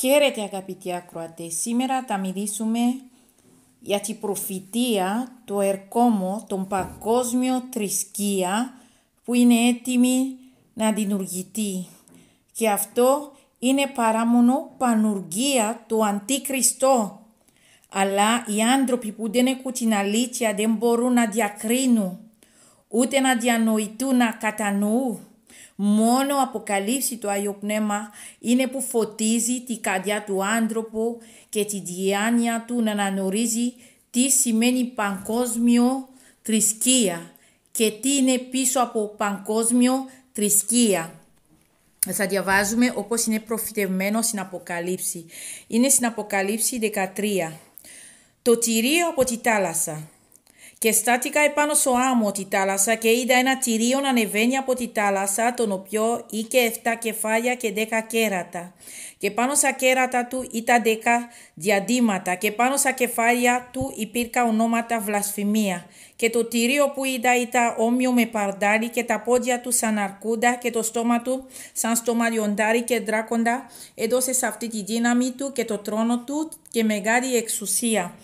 Καίρετε αγαπητοί ακροατές, σήμερα θα μιλήσουμε για την προφητεία του ερκόμο, τον παγκόσμιο θρησκεία που είναι έτοιμη να δημιουργηθεί και αυτό είναι παρά μόνο πανουργία του Αντίκριστό. Αλλά οι άνθρωποι που δεν έχουν την αλήθεια δεν μπορούν να διακρίνουν, ούτε να διανοητούν, να κατανοούν Μόνο αποκαλύψει το Άγιο Πνεύμα είναι που φωτίζει τη καρδιά του άνθρωπου και τη διάνοια του να αναγνωρίζει τι σημαίνει παγκόσμιο θρησκεία και τι είναι πίσω από παγκόσμιο θρησκεία. Θα διαβάζουμε όπως είναι προφητευμένο στην Αποκαλύψη. Είναι στην Αποκαλύψη 13. Το τυρίο από τη θάλασσα. Και στάτηκα επάνω στο άμμο τη θάλασσα και είδα ένα τυρίο να ανεβαίνει από τη θάλασσα, τον οποίο είχε 7 κεφάλια και 10 κέρατα. Και πάνω στα κέρατα του ήταν 10 διαδήματα και πάνω στα κεφάλια του υπήρχαν ονόματα βλασφημία. Και το τυρίο που είδα ήταν όμοιο με παρδάλι και τα πόδια του σαν αρκούδα και το στόμα του σαν στόμα λιοντάρι και δράκοντα. Έδωσε σε αυτή τη δύναμη του και το τρόνο του και μεγάλη εξουσία.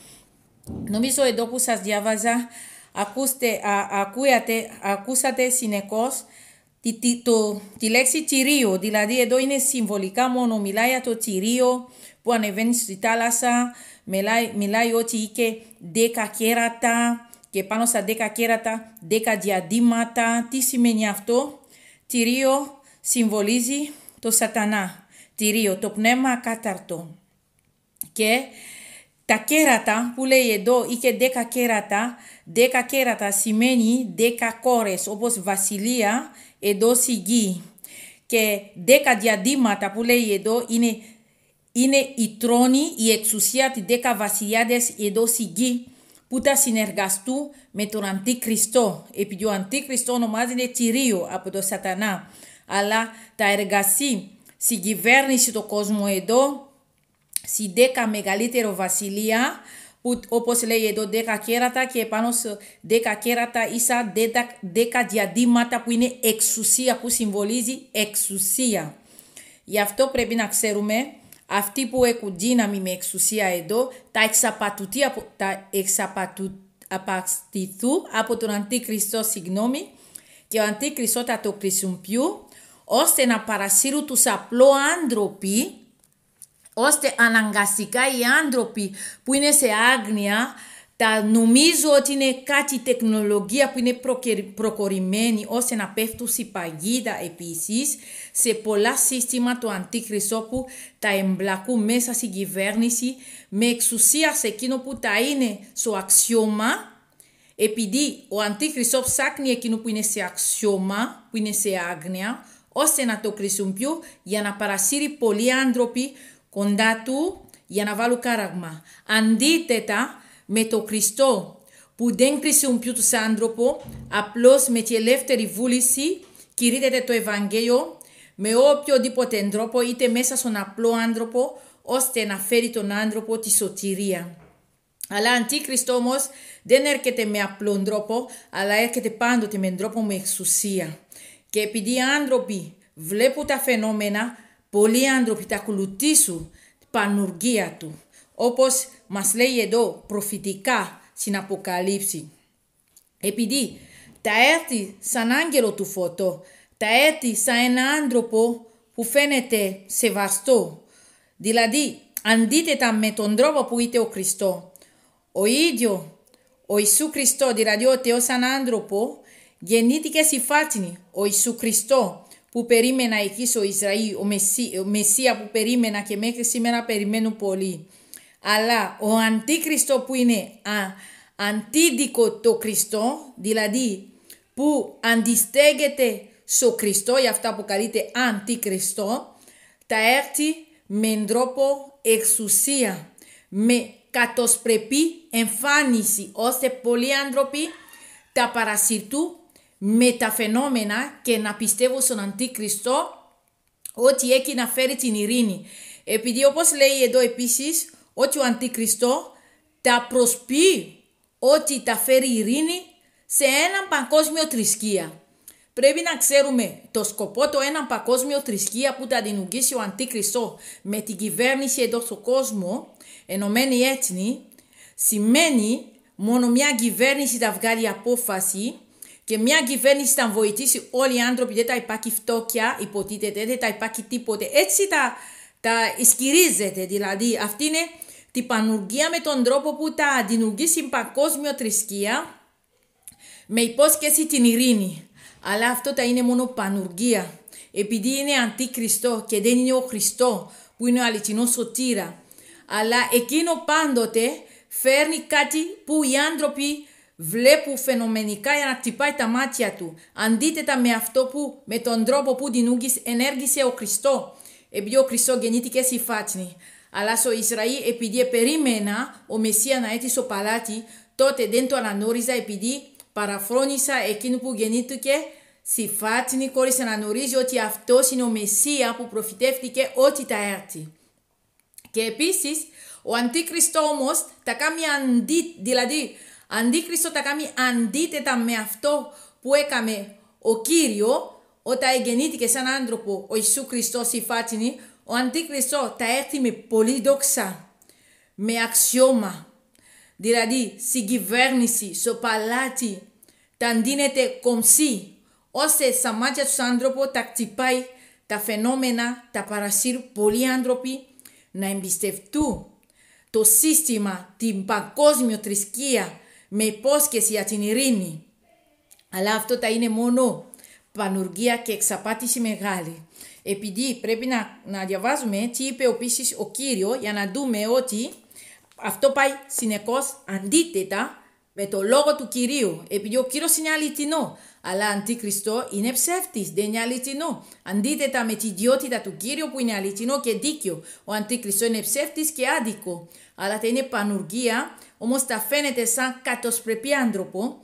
Νομίζω εδώ που σας διάβαζα, ακούστε, α, ακούετε, ακούσατε συνεχώς τη, τη, το, τη λέξη τυρίο, δηλαδή εδώ είναι συμβολικά μόνο, μιλάει για το τυρίο που ανεβαίνει στη θάλασσα, μιλάει, μιλάει ότι είχε δέκα κέρατα και πάνω στα δέκα κέρατα δέκα διαδήματα. Τι σημαίνει αυτό, τυρίο συμβολίζει το σατανά, τυρίο, το πνεύμα κάταρτο. και τα κέρατα που λέει εδώ είχε δέκα κέρατα, Δέκα κέρατα σημαίνει δέκα κόρες όπως βασιλεία εδώ στη γη. Και δέκα διαδήματα που λέει εδώ είναι, είναι η τρόνη, η εξουσία τη δέκα βασιλιάδες εδώ στη γη που τα συνεργαστούν με τον Αντίκριστό. Επειδή ο Αντίκριστό ονομάζεται Τυρίο από τον Σατανά. Αλλά τα εργασία στην κυβέρνηση του κόσμου εδώ στη 10 μεγαλύτερο βασιλεία που όπως λέει εδώ 10 κέρατα και επάνω σε 10 κέρατα ίσα 10, διαδήματα που είναι εξουσία που συμβολίζει εξουσία. Γι' αυτό πρέπει να ξέρουμε αυτοί που έχουν δύναμη με εξουσία εδώ τα εξαπατηθούν από τον Αντίκριστο συγγνώμη και ο Αντίκριστος θα το χρησιμοποιούν ώστε να παρασύρουν τους απλό άνθρωποι ώστε αναγκαστικά οι άνθρωποι που είναι σε άγνοια τα νομίζω ότι είναι κάτι τεχνολογία που είναι προκορημένη ώστε να πέφτουν σε παγίδα επίσης σε πολλά σύστημα του αντίκρισό που τα εμπλακούν μέσα στην κυβέρνηση με εξουσία σε εκείνο που τα είναι στο αξιώμα επειδή ο αντίκρισό ψάχνει εκείνο που είναι σε αξιώμα, που είναι σε άγνοια, ώστε να το χρησιμοποιούν για να παρασύρει πολλοί άνθρωποι κοντά του για να βάλω κάραγμα. Αντίθετα με το Χριστό που δεν χρησιμοποιεί του άνθρωπο, απλώς με τη ελεύθερη βούληση κηρύτεται το Ευαγγέλιο με οποιοδήποτε τρόπο, είτε μέσα στον απλό άνθρωπο, ώστε να φέρει τον άνθρωπο τη σωτηρία. Αλλά αντίκριστο όμως δεν έρχεται με απλό τρόπο, αλλά έρχεται πάντοτε με τρόπο με εξουσία. Και επειδή οι άνθρωποι βλέπουν τα φαινόμενα, πολλοί άνθρωποι θα ακολουθήσουν την πανουργία του, όπως μας λέει εδώ προφητικά στην Αποκαλύψη. Επειδή θα έρθει σαν άγγελο του φωτό, θα έρθει σαν ένα άνθρωπο που φαίνεται σεβαστό. Δηλαδή, αντίθετα με τον τρόπο που είτε ο Χριστός. Ο ίδιο, ο Ιησού Χριστό, δηλαδή ο Θεός σαν άνθρωπο, γεννήθηκε στη φάτσινη, ο Ιησού Χριστό, που περίμενα εκεί στο Ισραήλ, ο, Μεσί, ο Μεσσία που περίμενα και μέχρι σήμερα περιμένουν πολλοί. Αλλά ο Αντίκριστο που είναι α, αντίδικο το Χριστό, δηλαδή που αντιστέγεται στο Χριστό, για αυτά που καλείται αντικριστό, τα έρθει με τρόπο εξουσία, με κατοσπρεπή εμφάνιση, ώστε πολλοί άνθρωποι τα παρασυρτούν με τα φαινόμενα και να πιστεύω στον Αντίκριστο ότι έχει να φέρει την ειρήνη. Επειδή όπως λέει εδώ επίσης ότι ο Αντίκριστο τα προσπεί ότι τα φέρει ειρήνη σε έναν παγκόσμιο θρησκεία. Πρέπει να ξέρουμε το σκοπό το έναν παγκόσμιο θρησκεία που θα δημιουργήσει ο Αντίκριστο με την κυβέρνηση εδώ στον κόσμο, ενωμένη έθνη, σημαίνει μόνο μια κυβέρνηση θα βγάλει απόφαση και μια κυβέρνηση θα βοηθήσει όλοι οι άνθρωποι, δεν τα υπάρχει φτώχεια, υποτίθεται, δεν τα υπάρχει τίποτε. Έτσι τα, τα ισχυρίζεται, δηλαδή αυτή είναι την πανουργία με τον τρόπο που τα δημιουργεί στην παγκόσμια θρησκεία με υπόσχεση την ειρήνη. Αλλά αυτό τα είναι μόνο πανουργία. Επειδή είναι αντίκριστο και δεν είναι ο Χριστό που είναι ο αληθινός σωτήρας. Αλλά εκείνο πάντοτε φέρνει κάτι που οι άνθρωποι Βλέπω φαινομενικά για να τυπάει τα μάτια του, αντίθετα με αυτό που με τον τρόπο που ούγκη ενέργησε ο Χριστό. Επειδή ο Χριστό γεννήθηκε στη Φάτσνη. Αλλά στο Ισραήλ επειδή περίμενα ο Μεσσία να έρθει στο παλάτι, τότε δεν το αναγνώριζα επειδή παραφρόνησα εκείνο που γεννήθηκε στη Φάτσνη χωρίς να γνωρίζει ότι αυτός είναι ο Μεσσία που προφητεύτηκε ότι θα έρθει. Και επίσης, ο Αντίκριστος όμως τα κάνει αντί, δηλαδή Αντίκριστο τα κάνει αντίθετα με αυτό που έκαμε ο Κύριο όταν εγεννήτηκε σαν άνθρωπο ο Ιησού Χριστός η Φάτσινη, ο Αντίκριστο τα έρθει με πολύ δόξα, με αξιώμα. Δηλαδή, στην κυβέρνηση, στο παλάτι, τα δίνεται κομψή, ώστε στα μάτια τους άνθρωπο τα χτυπάει τα φαινόμενα, τα παρασύρουν πολλοί άνθρωποι να εμπιστευτούν το σύστημα, την παγκόσμια θρησκεία, με υπόσχεση για την ειρήνη. Αλλά αυτό θα είναι μόνο πανουργία και εξαπάτηση μεγάλη. Επειδή πρέπει να, να διαβάζουμε τι είπε επίσης ο Κύριος για να δούμε ότι αυτό πάει συνεχώς αντίθετα με το λόγο του Κυρίου, επειδή ο Κύριος είναι αληθινό, αλλά αντίκριστο είναι ψεύτης, δεν είναι αληθινό. Αντίθετα με την ιδιότητα του Κύριου που είναι αληθινό και δίκαιο, ο αντίκριστο είναι ψεύτης και άδικο, αλλά δεν είναι πανουργία, Όμως τα φαίνεται σαν κατοσπρεπή άνθρωπο,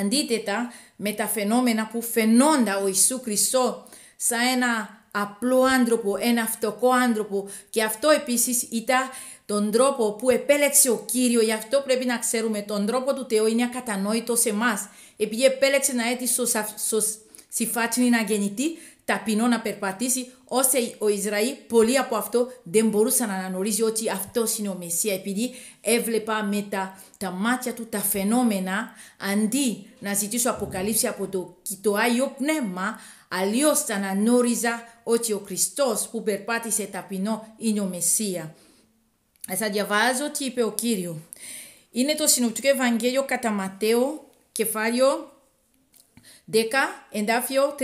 αντίθετα με τα φαινόμενα που φαινόντα ο Ισού Χριστό σαν ένα απλό άνθρωπο, ένα φτωχό άνθρωπο και αυτό επίσης ήταν τον τρόπο που επέλεξε ο Κύριος, γι' αυτό πρέπει να ξέρουμε τον τρόπο του Θεού είναι ακατανόητος σε εμάς. Επειδή επέλεξε να έρθει στο σιφάτσινι να γεννηθεί, ταπεινό να περπατήσει, ώστε ο Ισραήλ, πολλοί από αυτό δεν μπορούσαν να αναγνωρίζει ότι αυτός είναι ο Μεσσία, επειδή έβλεπα με τα, τα μάτια του τα φαινόμενα, αντί να ζητήσω αποκαλύψη από το, το Άγιο Πνεύμα, αλλιώς θα αναγνώριζα ότι ο Χριστός που περπάτησε ταπεινό είναι ο μεσία. Ας διαβάζω τι είπε ο Κύριο. Είναι το συνοπτικό Ευαγγέλιο κατά Ματέο, κεφάλαιο 10, εντάφιο 34.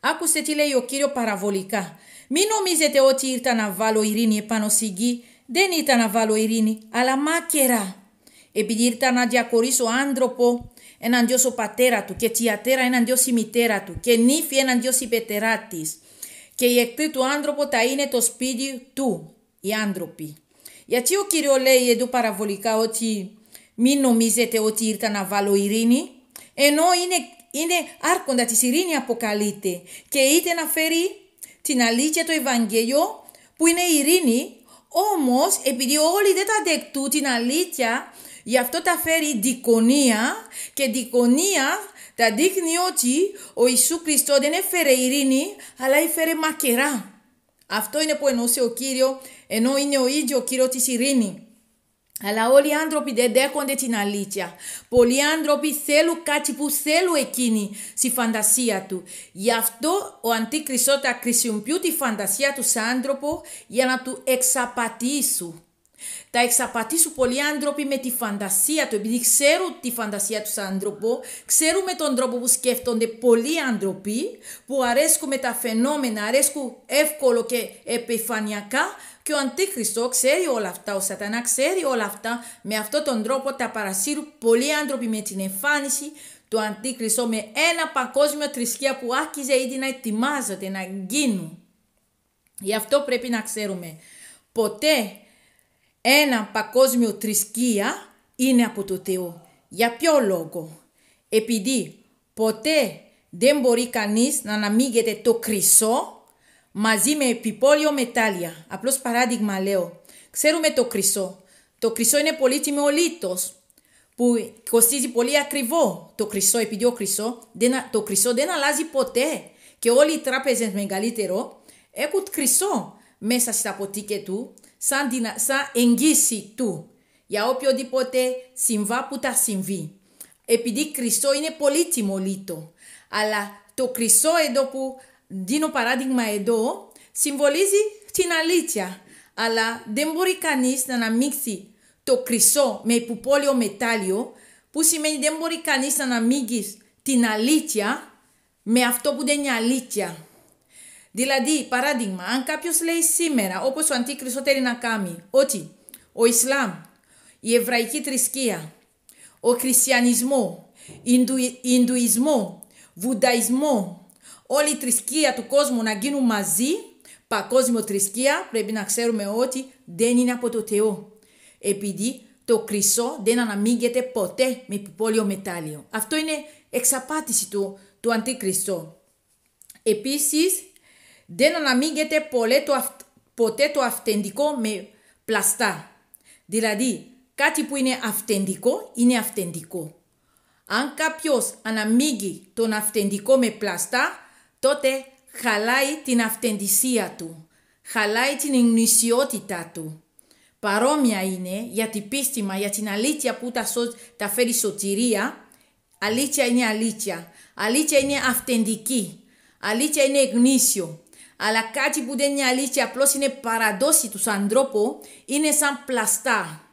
Άκουσε τι λέει ο Κύριο παραβολικά. Μην νομίζετε ότι ήρθα να βάλω ειρήνη επάνω στη γη. Δεν ήρθα να βάλω ειρήνη, αλλά μάκερα. Επειδή ήρθα να διακορίσω άνθρωπο εναντίον ο πατέρα του και τσιατέρα εναντίον η μητέρα του και νύφη εναντίον η πετερά της. Και η εκτή του άνθρωπο θα είναι το σπίτι του, οι άνθρωποι. Γιατί ο κύριος λέει εδώ παραβολικά ότι μην νομίζετε ότι ήρθα να βάλω ειρήνη, ενώ είναι, είναι άρχοντα της ειρήνη αποκαλείται και είτε να φέρει την αλήθεια το Ευαγγέλιο που είναι ειρήνη, όμως επειδή όλοι δεν τα δεκτούν την αλήθεια, γι' αυτό τα φέρει δικονία και δικονία τα δείχνει ότι ο Ιησού Χριστό δεν έφερε ειρήνη, αλλά έφερε μακερά. Αυτό είναι που εννοούσε ο κύριο, ενώ είναι ο ίδιος ο κύριο της ειρήνη. Αλλά όλοι οι άνθρωποι δεν δέχονται την αλήθεια. Πολλοί άνθρωποι θέλουν κάτι που θέλουν εκείνοι στη φαντασία του. Γι' αυτό ο Αντίκρισσότα χρησιμοποιεί τη φαντασία του σαν άνθρωπο για να του εξαπατήσουν τα εξαπατήσουν πολλοί άνθρωποι με τη φαντασία του, επειδή ξέρουν τη φαντασία τους ξέρουν ξέρουμε τον τρόπο που σκέφτονται πολλοί άνθρωποι, που αρέσκουν με τα φαινόμενα, αρέσκουν εύκολο και επιφανειακά, και ο Αντίχριστος ξέρει όλα αυτά, ο Σατανά ξέρει όλα αυτά, με αυτόν τον τρόπο τα παρασύρουν πολλοί άνθρωποι με την εμφάνιση του Αντίχριστο, με ένα παγκόσμιο θρησκεία που άρχιζε ήδη να ετοιμάζεται να γίνουν. Γι' αυτό πρέπει να ξέρουμε. Ποτέ ένα παγκόσμιο θρησκεία είναι από το Θεό. Για ποιο λόγο. Επειδή ποτέ δεν μπορεί κανείς να αναμίγεται το κρυσό μαζί με επιπόλαιο μετάλλια. Απλώς παράδειγμα λέω. Ξέρουμε το κρυσό. Το κρυσό είναι πολύτιμο τιμιολίτος που κοστίζει πολύ ακριβό το κρυσό. επειδή ο δεν, το κρυσό δεν αλλάζει ποτέ και όλοι οι τράπεζες μεγαλύτερο έχουν κρυσό μέσα στα ποτήκια του σαν, δυνα, σαν εγγύηση του για οποιοδήποτε συμβά που τα συμβεί. Επειδή κρυσό είναι πολύ λίτο, αλλά το κρυσό εδώ που δίνω παράδειγμα εδώ συμβολίζει την αλήθεια. Αλλά δεν μπορεί κανείς να αναμίξει το κρυσό με υποπόλαιο μετάλλιο που σημαίνει δεν μπορεί κανείς να αναμίξεις την αλήθεια με αυτό που δεν είναι αλήθεια. Δηλαδή, παράδειγμα, αν κάποιος λέει σήμερα, όπως ο Αντίκριστος θέλει να κάνει, ότι ο Ισλάμ, η Εβραϊκή θρησκεία, ο Χριστιανισμό, η Ινδουισμό, Βουνταϊσμό, όλη η θρησκεία του κόσμου να γίνουν μαζί, παγκόσμιο θρησκεία, πρέπει να ξέρουμε ότι δεν είναι από το Θεό. Επειδή το κρυσό δεν αναμίγεται ποτέ με επιπόλαιο μετάλλιο. Αυτό είναι εξαπάτηση του, του Αντίκριστο. Επίσης, δεν αναμείγεται ποτέ το, αυ... ποτέ το αυθεντικό με πλαστά. Δηλαδή, κάτι που είναι αυθεντικό είναι αυθεντικό. Αν κάποιος αναμείγει τον αυθεντικό με πλαστά, τότε χαλάει την αυθεντισία του, χαλάει την ενισιότητά του. Παρόμοια είναι για την πίστη για την αλήθεια που τα, σω... τα φέρει σωτηρία. Αλήθεια είναι αλήθεια. Αλήθεια είναι αυθεντική. Αλήθεια είναι γνήσιο αλλά κάτι που δεν είναι αλήθεια, απλώς είναι παραδόση του ανθρώπου, είναι σαν πλαστά.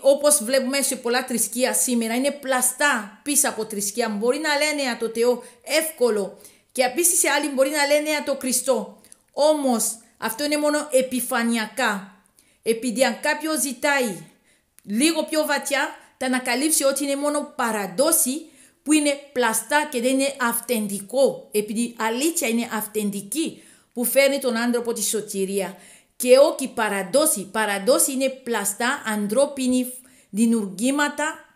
Όπω όπως βλέπουμε σε πολλά θρησκεία σήμερα, είναι πλαστά πίσω από θρησκεία. Μπορεί να λένε για το Θεό εύκολο και επίσης οι άλλοι μπορεί να λένε για το Χριστό. Όμως, αυτό είναι μόνο επιφανειακά. Επειδή αν κάποιος ζητάει λίγο πιο βαθιά, θα ανακαλύψει ότι είναι μόνο παραδόση που είναι πλαστά και δεν είναι αυθεντικό, επειδή αλήθεια είναι αυθεντική που φέρνει τον άνθρωπο τη σωτηρία. Και όχι παραδόση. Παραδόση είναι πλαστά ανθρώπινη δημιουργήματα,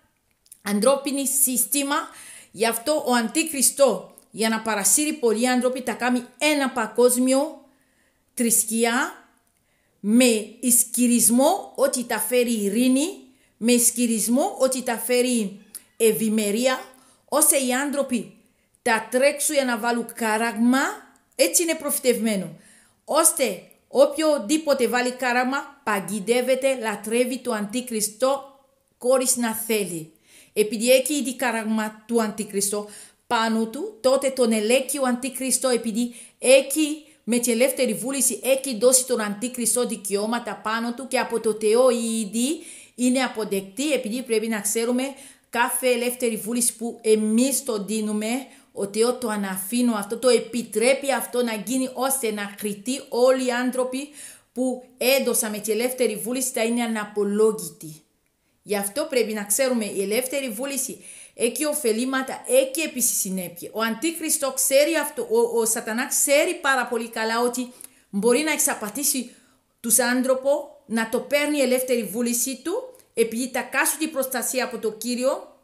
ανθρώπινη σύστημα. Γι' αυτό ο Αντίκριστό για να παρασύρει πολλοί άνθρωποι τα κάνει ένα παγκόσμιο θρησκεία με ισχυρισμό ότι τα φέρει ειρήνη, με ισχυρισμό ότι τα φέρει ευημερία, Όσοι οι άνθρωποι τα τρέξουν για να βάλουν κάραγμα, έτσι είναι προφητευμένο. Ώστε οποιοδήποτε βάλει κάραγμα παγιδεύεται, λατρεύει το αντίκριστό χωρίς να θέλει. Επειδή έχει ήδη κάραγμα του αντίκριστό πάνω του, τότε τον ελέγχει ο αντίκριστό επειδή έχει με τη ελεύθερη βούληση έχει δώσει τον αντίκριστό δικαιώματα πάνω του και από το Θεό ήδη είναι αποδεκτή επειδή πρέπει να ξέρουμε κάθε ελεύθερη βούληση που εμείς το δίνουμε, ο το αναφήνω αυτό, το επιτρέπει αυτό να γίνει ώστε να χρητεί όλοι οι άνθρωποι που με τη ελεύθερη βούληση θα είναι αναπολόγητοι. Γι' αυτό πρέπει να ξέρουμε η ελεύθερη βούληση έχει ωφελήματα, έχει επίσης συνέπεια. Ο αντίχριστος ξέρει αυτό, ο, ο ξέρει πάρα πολύ καλά ότι μπορεί να εξαπατήσει τους άνθρωπο να το παίρνει η ελεύθερη βούλησή του επειδή τα κάσου την προστασία από το Κύριο,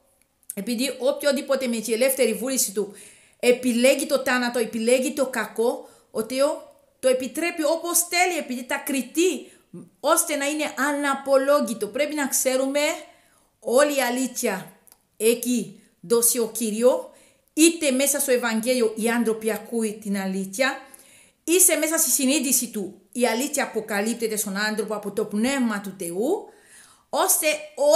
επειδή οποιοδήποτε με τη ελεύθερη βούληση του επιλέγει το τάνατο, επιλέγει το κακό, ο το επιτρέπει όπως θέλει, επειδή τα κριτεί, ώστε να είναι αναπολόγητο. Πρέπει να ξέρουμε όλη η αλήθεια έχει δώσει ο Κύριος, είτε μέσα στο Ευαγγέλιο οι άνθρωποι ακούει την αλήθεια, είτε μέσα στη συνείδηση του η αλήθεια αποκαλύπτεται στον άνθρωπο από το πνεύμα του Θεού, ώστε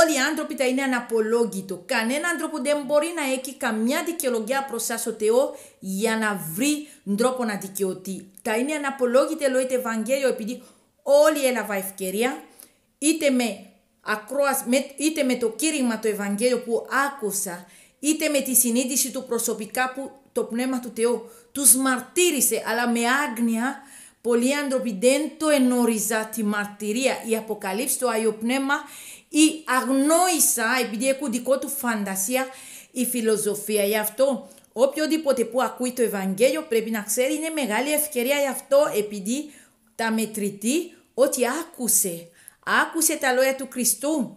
όλοι οι άνθρωποι θα είναι αναπολόγητο. Κανένα άνθρωπο δεν μπορεί να έχει καμιά δικαιολογία προς εσά ο Θεό για να βρει τρόπο να δικαιωθεί. Θα είναι αναπολόγητο, λέει το Ευαγγέλιο, επειδή όλοι έλαβα ευκαιρία, είτε με, είτε με το κήρυγμα το Ευαγγέλιο που άκουσα, είτε με τη συνείδηση του προσωπικά που το Πνεύμα του Θεού τους μαρτύρησε, αλλά με άγνοια Πολλοί άνθρωποι δεν το ενόριζα τη μαρτυρία, η αποκαλύψη, του Άγιο Πνεύμα ή αγνόησα επειδή έχουν δικό του φαντασία η φιλοσοφία. Γι' αυτό οποιοδήποτε που ακούει το Ευαγγέλιο πρέπει να ξέρει είναι μεγάλη ευκαιρία γι' αυτό επειδή τα μετρητή ότι άκουσε, άκουσε τα λόγια του Χριστού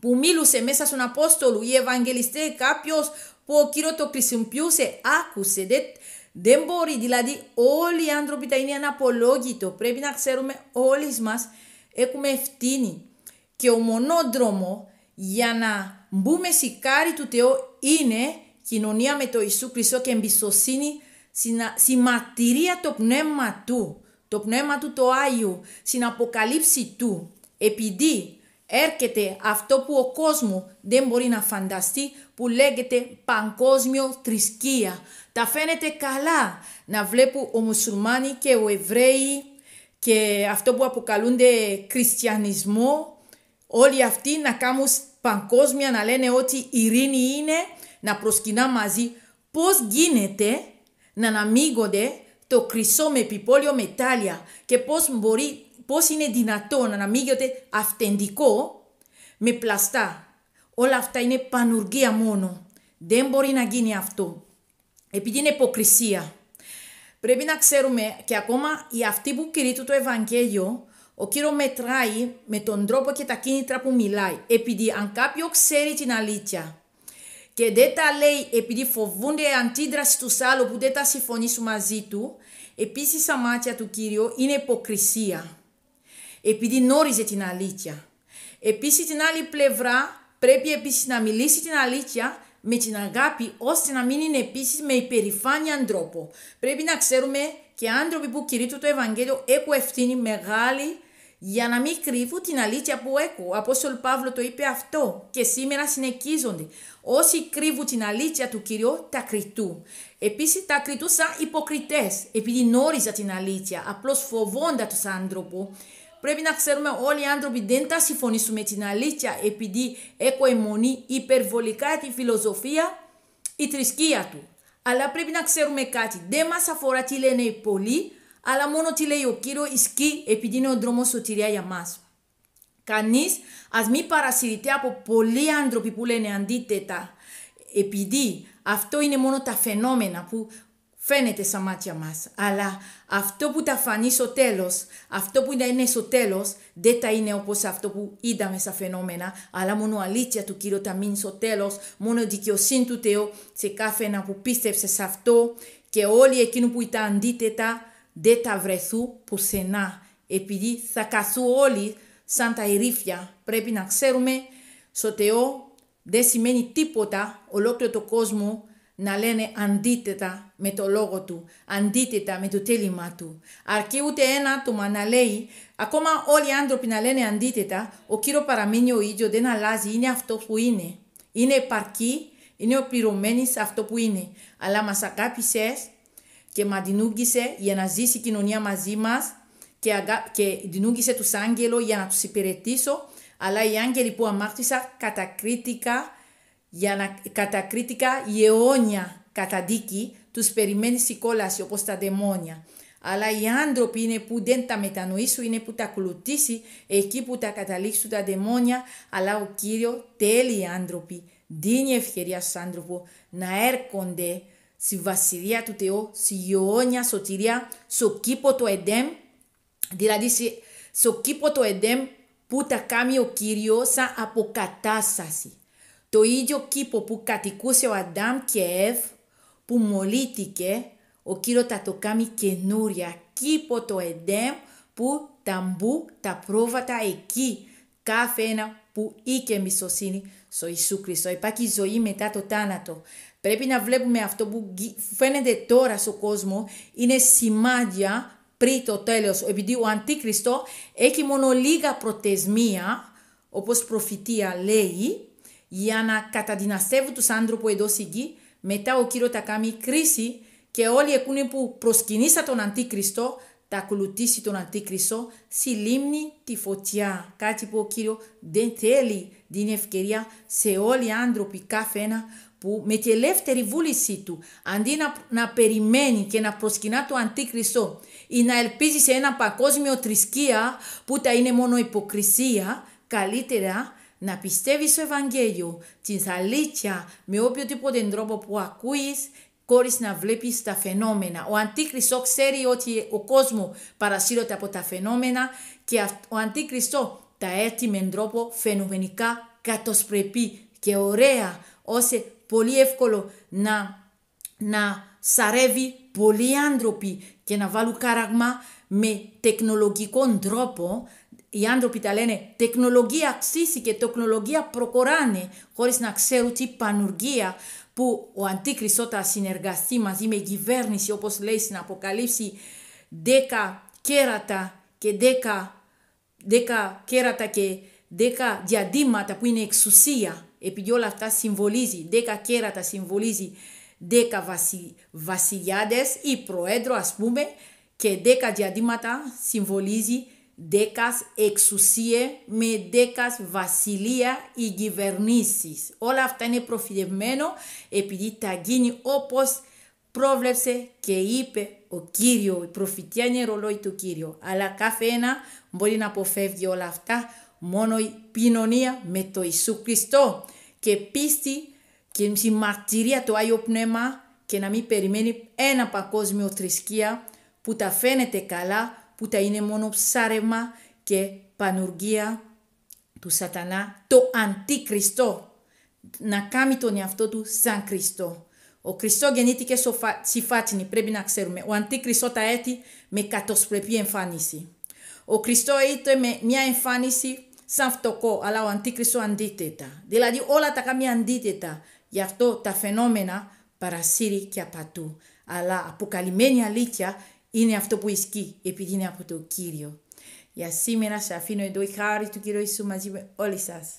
που μίλουσε μέσα στον Απόστολο, ή Ευαγγελιστή, κάποιος που ο Κύριος το χρησιμοποιούσε, άκουσε, δεν δεν μπορεί, δηλαδή όλοι οι άνθρωποι τα είναι αναπολόγητο. Πρέπει να ξέρουμε όλοι μας έχουμε ευθύνη. Και ο μονόδρομος για να μπούμε σικάρι του Θεού είναι κοινωνία με το Ιησού Χριστό και εμπιστοσύνη ματηρία το πνεύμα του, το πνεύμα του το Άγιο στην αποκαλύψη του. Επειδή έρχεται αυτό που ο κόσμος δεν μπορεί να φανταστεί που λέγεται παγκόσμιο θρησκεία. Τα φαίνεται καλά να βλέπουν ο μουσουλμάνοι και ο Εβραίοι και αυτό που αποκαλούνται χριστιανισμό όλοι αυτοί να κάνουν παγκόσμια να λένε ότι η ειρήνη είναι να προσκυνά μαζί. Πώς γίνεται να αναμίγονται το κρυσό με επιπόλαιο μετάλλια και πώς μπορεί πώς είναι δυνατόν να μίγεται αυθεντικό με πλαστά. Όλα αυτά είναι πανουργία μόνο. Δεν μπορεί να γίνει αυτό. Επειδή είναι υποκρισία. Πρέπει να ξέρουμε και ακόμα οι αυτοί που κηρύττουν το Ευαγγέλιο, ο κύριος μετράει με τον τρόπο και τα κίνητρα που μιλάει. Επειδή αν κάποιος ξέρει την αλήθεια και δεν τα λέει επειδή φοβούνται αντίδραση του άλλου που δεν τα συμφωνήσουν μαζί του, επίσης στα μάτια του κύριου είναι υποκρισία επειδή γνώριζε την αλήθεια. Επίσης την άλλη πλευρά πρέπει επίσης να μιλήσει την αλήθεια με την αγάπη ώστε να μην είναι επίσης με υπερηφάνεια τρόπο. Πρέπει να ξέρουμε και άνθρωποι που κηρύττουν το Ευαγγέλιο έχουν ευθύνη μεγάλη για να μην κρύβουν την αλήθεια που έχουν. Ο Απόστολ Παύλος το είπε αυτό και σήμερα συνεχίζονται. Όσοι κρύβουν την αλήθεια του Κυρίου, τα κριτούν. Επίσης, τα κριτούν σαν υποκριτές, επειδή γνώριζα την αλήθεια, απλώς φοβόντα του άνθρωπου πρέπει να ξέρουμε όλοι οι άνθρωποι δεν θα συμφωνήσουμε με την αλήθεια επειδή έχω αιμονή υπερβολικά τη φιλοσοφία, η θρησκεία του. Αλλά πρέπει να ξέρουμε κάτι. Δεν μας αφορά τι λένε οι πολλοί, αλλά μόνο τι λέει ο κύριος Ισκή, επειδή είναι ο δρόμος σωτηρία για μας. Κανείς ας μην παρασυρθεί από πολλοί άνθρωποι που λένε αντίθετα, επειδή αυτό είναι μόνο τα φαινόμενα που φαίνεται στα μάτια μας. Αλλά αυτό που θα φανεί στο τέλος, αυτό που είναι στο τέλος, δεν θα είναι όπως αυτό που είδαμε στα φαινόμενα, αλλά μόνο αλήθεια του Κύριου θα μείνει στο τέλος. μόνο δικαιοσύνη του Θεού σε κάθε ένα που πίστεψε σε αυτό και όλοι εκείνοι που ήταν αντίθετα δεν θα βρεθούν πουθενά, επειδή θα καθούν όλοι σαν τα ερήφια. Πρέπει να ξέρουμε στο Θεό δεν σημαίνει τίποτα ολόκληρο το κόσμο να λένε αντίθετα με το λόγο του, αντίθετα με το τέλημα του. Αρκεί ούτε ένα άτομο να λέει, ακόμα όλοι οι άνθρωποι να λένε αντίθετα, ο κύριος παραμένει ο ίδιος, δεν αλλάζει, είναι αυτό που είναι. Είναι επαρκή, είναι οπληρωμένη σε αυτό που είναι. Αλλά μας αγάπησες και μας δινούγησε για να ζήσει η κοινωνία μαζί μας και, αγα... και δινούγησε του άγγελο για να τους υπηρετήσω. Αλλά οι άγγελοι που αμάρτησα κατακρίτηκα για να κατακρίτικα η αιώνια καταδίκη τους περιμένει στη κόλαση όπως τα δαιμόνια. Αλλά οι άνθρωποι είναι που δεν τα μετανοήσουν, είναι που τα κλουτίσει εκεί που τα καταλήξουν τα δαιμόνια, αλλά ο Κύριος οι άνθρωποι δίνει ευκαιρία στους άνθρωπους να έρχονται στη βασιλεία του Θεού, στη γεώνια σωτηρία, στο κήπο το Εντέμ, δηλαδή στο κήπο το Εντέμ που τα κάνει ο Κύριος σαν αποκατάσταση. Το ίδιο κήπο που κατοικούσε ο Αντάμ και Εύ, που μολύτηκε, ο Κύριο θα το κάνει καινούρια. Κήπο το Εντέμ που τα μπου τα πρόβατα εκεί. Κάθε ένα που είχε μισοσύνη στο Ιησού Χριστό. Υπάρχει ζωή μετά το τάνατο. Πρέπει να βλέπουμε αυτό που φαίνεται τώρα στον κόσμο είναι σημάδια πριν το τέλος. Επειδή ο Αντίκριστο έχει μόνο λίγα προτεσμία, όπως προφητεία λέει, για να καταδυναστεύουν τους άνθρωποι εδώ συγκεί, γη, μετά ο Κύριος θα κάνει κρίση και όλοι εκείνοι που προσκυνήσαν τον Αντίκριστο θα ακολουθήσει τον Αντίκριστο στη λίμνη τη φωτιά. Κάτι που ο Κύριος δεν θέλει την ευκαιρία σε όλοι οι άνθρωποι κάθε ένα που με τη ελεύθερη βούλησή του, αντί να, περιμένει και να προσκυνά το Αντίκριστο ή να ελπίζει σε ένα παγκόσμιο θρησκεία που θα είναι μόνο υποκρισία, καλύτερα να πιστεύεις στο Ευαγγέλιο, την αλήθεια, με οποιοδήποτε τρόπο που ακούεις, χωρίς να βλέπεις τα φαινόμενα. Ο Αντίκριστο ξέρει ότι ο κόσμος παρασύρεται από τα φαινόμενα και ο Αντίκριστο τα έρθει με τρόπο φαινομενικά κατοσπρεπή και ωραία, ώστε πολύ εύκολο να, να σαρεύει πολλοί άνθρωποι και να βάλουν κάραγμα με τεχνολογικό τρόπο οι άνθρωποι τα λένε τεχνολογία αξίζει και τεχνολογία προχωράνε χωρίς να ξέρουν τι πανουργία που ο Αντίκριστος θα συνεργαστεί μαζί με κυβέρνηση όπως λέει στην Αποκαλύψη 10 κέρατα και 10, 10 κέρατα και 10 διαδήματα που είναι εξουσία επειδή όλα αυτά συμβολίζει 10 κέρατα συμβολίζει 10 βασι, βασιλιάδες ή προέδρο ας πούμε και 10 διαδήματα συμβολίζει δέκας εξουσίε με δέκας βασιλεία ή κυβερνήσει. Όλα αυτά είναι προφητευμένο επειδή θα γίνει όπως πρόβλεψε και είπε ο Κύριο. Η κυβερνήσεις. είναι ρολόι του Κύριου. Αλλά τα ένα μπορεί να αποφεύγει όλα αυτά μόνο η προφητεια ειναι ρολοι του κυριου αλλα καθε ενα μπορει να αποφευγει ολα αυτα μονο η ποινωνία με το Ιησού Χριστό και πίστη και μαρτυρία του Άγιο Πνεύμα και να μην περιμένει ένα παγκόσμιο θρησκεία που τα φαίνεται καλά που θα είναι μόνο ψάρεμα και πανουργία του σατανά, το αντίκριστό, να κάνει τον εαυτό του σαν Χριστό. Ο Χριστό γεννήθηκε στη φάτσινη, πρέπει να ξέρουμε. Ο αντίκριστό τα έτη με κατοσπρεπή εμφάνιση. Ο Χριστό είτε με μια εμφάνιση σαν φτωχό, αλλά ο αντίκριστο αντίθετα. Δηλαδή όλα τα κάνει αντίθετα. Γι' αυτό τα φαινόμενα παρασύρει και απατού. Αλλά αποκαλυμμένη αλήθεια είναι αυτό που ισχύει, επειδή είναι από το Κύριο. Για σήμερα σε αφήνω εδώ η χάρη του Κύριου Ιησού μαζί με όλοι σας.